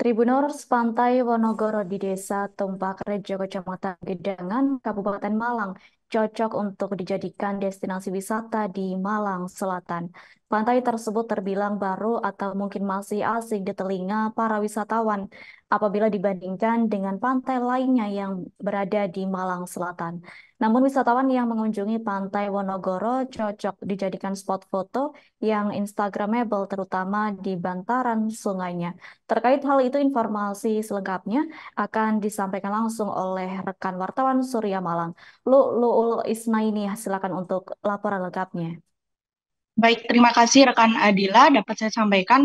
Tribuners Pantai Wonogoro di Desa Tumpak Rejo, Kecamatan Gedangan, Kabupaten Malang, cocok untuk dijadikan destinasi wisata di Malang Selatan. Pantai tersebut terbilang baru atau mungkin masih asing di telinga para wisatawan apabila dibandingkan dengan pantai lainnya yang berada di Malang Selatan. Namun wisatawan yang mengunjungi Pantai Wonogoro cocok dijadikan spot foto yang instagramable terutama di bantaran sungainya. Terkait hal itu informasi selengkapnya akan disampaikan langsung oleh rekan wartawan Surya Malang. Lu Luul Ismaini silakan untuk laporan lengkapnya. Baik, terima kasih rekan Adila dapat saya sampaikan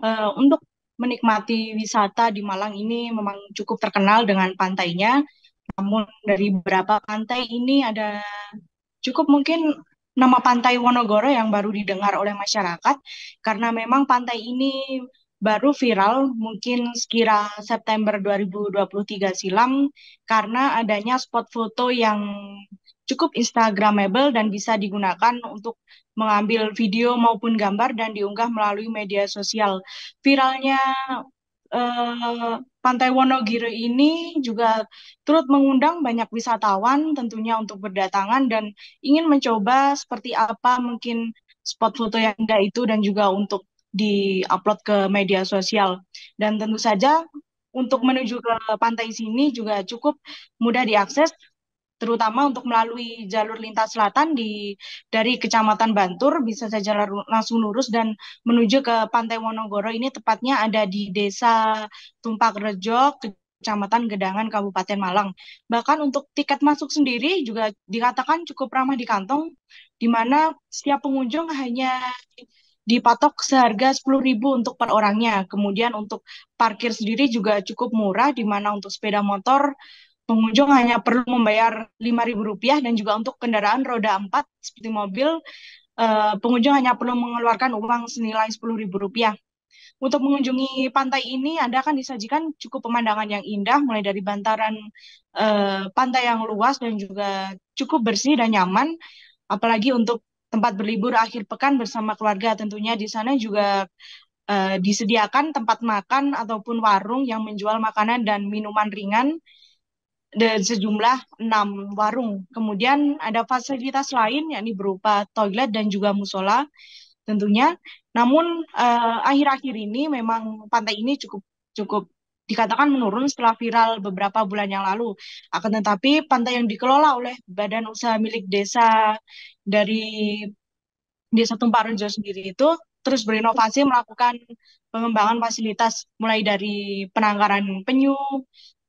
uh, untuk menikmati wisata di Malang ini memang cukup terkenal dengan pantainya. Namun dari beberapa pantai ini ada cukup mungkin nama pantai Wonogoro yang baru didengar oleh masyarakat karena memang pantai ini baru viral mungkin sekira September 2023 silam karena adanya spot foto yang cukup instagramable dan bisa digunakan untuk mengambil video maupun gambar dan diunggah melalui media sosial. Viralnya eh, Pantai Wonogiri ini juga turut mengundang banyak wisatawan tentunya untuk berdatangan dan ingin mencoba seperti apa mungkin spot foto yang indah itu dan juga untuk di-upload ke media sosial. Dan tentu saja untuk menuju ke pantai sini juga cukup mudah diakses terutama untuk melalui jalur lintas selatan di dari Kecamatan Bantur bisa saja langsung lurus dan menuju ke Pantai Wonogoro ini tepatnya ada di Desa Tumpak Rejo Kecamatan Gedangan Kabupaten Malang. Bahkan untuk tiket masuk sendiri juga dikatakan cukup ramah di kantong di mana setiap pengunjung hanya dipatok seharga 10.000 untuk per orangnya. Kemudian untuk parkir sendiri juga cukup murah di mana untuk sepeda motor Pengunjung hanya perlu membayar Rp5.000 dan juga untuk kendaraan roda empat seperti mobil, eh, pengunjung hanya perlu mengeluarkan uang senilai Rp10.000. Untuk mengunjungi pantai ini, Anda akan disajikan cukup pemandangan yang indah, mulai dari bantaran eh, pantai yang luas dan juga cukup bersih dan nyaman. Apalagi untuk tempat berlibur akhir pekan bersama keluarga, tentunya di sana juga Uh, disediakan tempat makan ataupun warung yang menjual makanan dan minuman ringan dan sejumlah enam warung. Kemudian ada fasilitas lain yakni berupa toilet dan juga musola tentunya. Namun eh, akhir-akhir eh, ini memang pantai ini cukup cukup dikatakan menurun setelah viral beberapa bulan yang lalu. Akan tetapi pantai yang dikelola oleh badan usaha milik desa dari Desa Tumpak Rejo sendiri itu terus berinovasi melakukan pengembangan fasilitas mulai dari penangkaran penyu,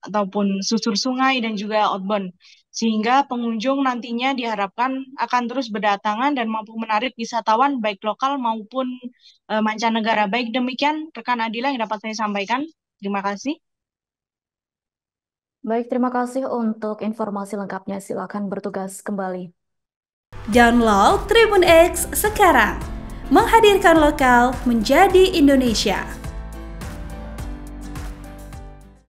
ataupun susur sungai dan juga outbound sehingga pengunjung nantinya diharapkan akan terus berdatangan dan mampu menarik wisatawan baik lokal maupun e, mancanegara. Baik demikian rekan Adila yang dapat saya sampaikan. Terima kasih. Baik, terima kasih untuk informasi lengkapnya. Silakan bertugas kembali. Download Tribun X sekarang. Menghadirkan lokal menjadi Indonesia.